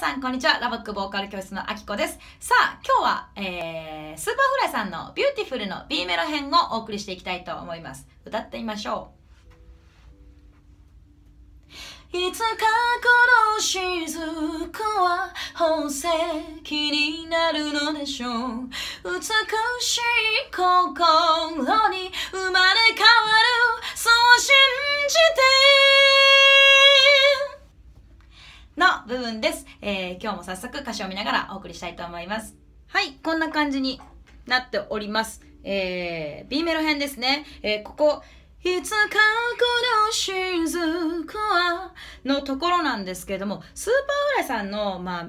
さん、こんにちは。ラボックボーカル教室のあきこです。さあ、今日は、えー、スーパーフライさんのビューティフルの B メロ編をお送りしていきたいと思います。歌ってみましょう。いつかこの雫は宝石になるのでしょう。美しい心に生まれ変わる。そうし部分です。えー、今日も早速歌詞を見ながらお送りしたいと思います。はい、こんな感じになっております。えー、B メロ編ですね。えー、ここ、いつかこの雫はのところなんですけれども、スーパーフライさんの、まあ、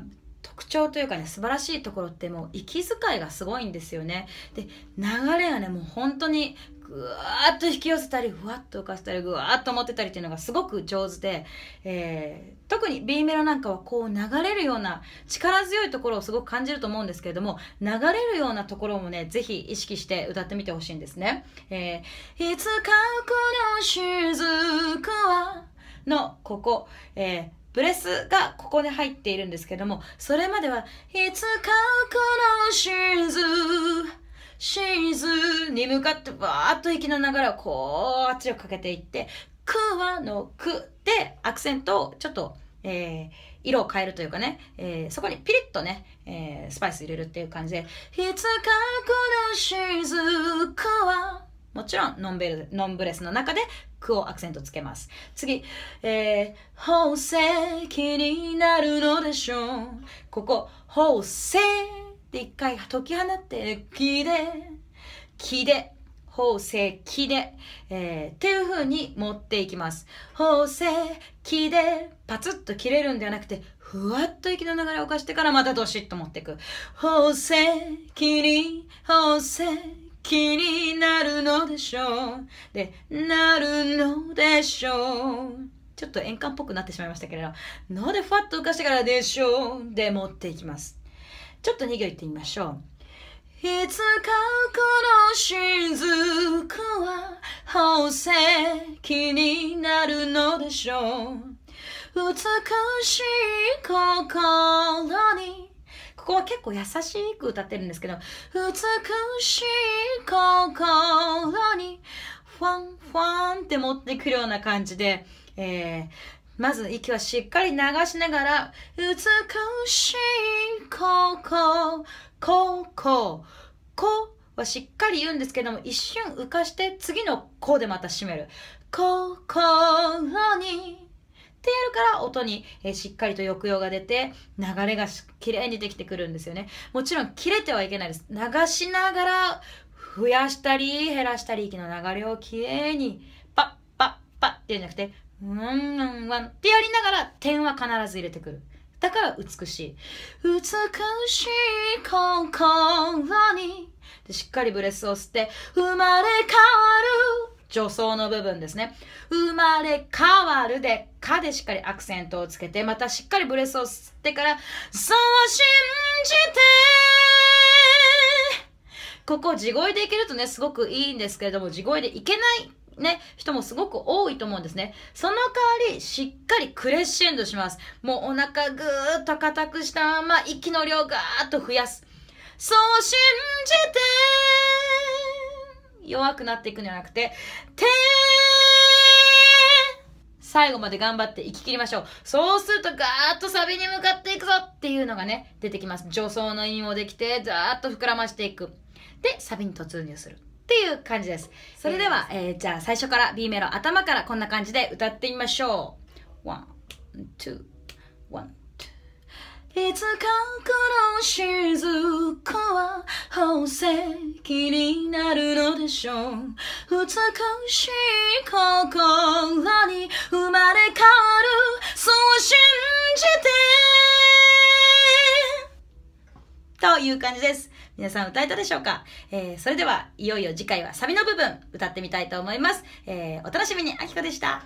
特徴というかね素晴らしいところってもう息遣いがすごいんですよねで流れがねもう本当にぐわーっと引き寄せたりふわっと浮かせたりぐわーっと持ってたりっていうのがすごく上手で、えー、特に B メロなんかはこう流れるような力強いところをすごく感じると思うんですけれども流れるようなところもねぜひ意識して歌ってみてほしいんですね、えー、いつかこの静かはのここ、えーブレスがここで入っているんですけども、それまでは、いつかこのシーズシーズに向かってバーっと息の流れをこう圧力かけていって、くはのくでアクセントをちょっと、えー、色を変えるというかね、えー、そこにピリッとね、えー、スパイス入れるっていう感じで、いつかこのシーズもちろんノンベルノンブレスの中で句をアクセントつけます。次、えー、宝石になるのでしょう。ここ、宝石って一回解き放って、木で、木で、宝石で、えー、っていう風に持っていきます。宝石で、パツッと切れるんではなくて、ふわっと息の流れを犯してからまたどしっと持っていく。宝石に、宝石気になるのでしょうでなるのでしょうちょっと円環っぽくなってしまいましたけれどのでふわっと浮かしてからでしょうで持っていきますちょっと2行ってみましょういつかこの雫は宝石になるのでしょう美しい心にここは結構優しく歌ってるんですけど、美しい心に、ファンファンって持ってくるような感じで、えー、まず息はしっかり流しながら、美しい心、こ、こ、こはしっかり言うんですけども、一瞬浮かして次のこでまた締める。心に、ってやるから音に、えしっかりと抑揚が出て流れが綺麗にできてくるんですよね。もちろん切れてはいけないです。流しながら増やしたり減らしたり息の流れをきれいにパッパッパッっていうんじゃなくてうんうんわんってやりながら点は必ず入れてくる。だから美しい。美しい心にでしっかりブレスを吸って生まれ変わる助走の部分ですね。生まれ変わるで、かでしっかりアクセントをつけて、またしっかりブレスを吸ってから、そう信じてここ地声でいけるとね、すごくいいんですけれども、地声でいけないね、人もすごく多いと思うんですね。その代わり、しっかりクレッシェンドします。もうお腹ぐーっと硬くしたまま、息の量ガーッと増やす。そう信じて弱くなっていくんじゃなくて、てー最後まで頑張って生き切りましょう。そうするとガーッとサビに向かっていくぞっていうのがね、出てきます。助走の意味もできて、ザーッと膨らましていく。で、サビに突入する。っていう感じです。それでは、えー、じゃあ最初から B メロ頭からこんな感じで歌ってみましょう。ワン、ツー、ワン。いつかこの雫は宝石になるのでしょう美しい心に生まれ変わるそう信じてという感じです皆さん歌えたでしょうか、えー、それではいよいよ次回はサビの部分歌ってみたいと思います、えー、お楽しみにあきこでした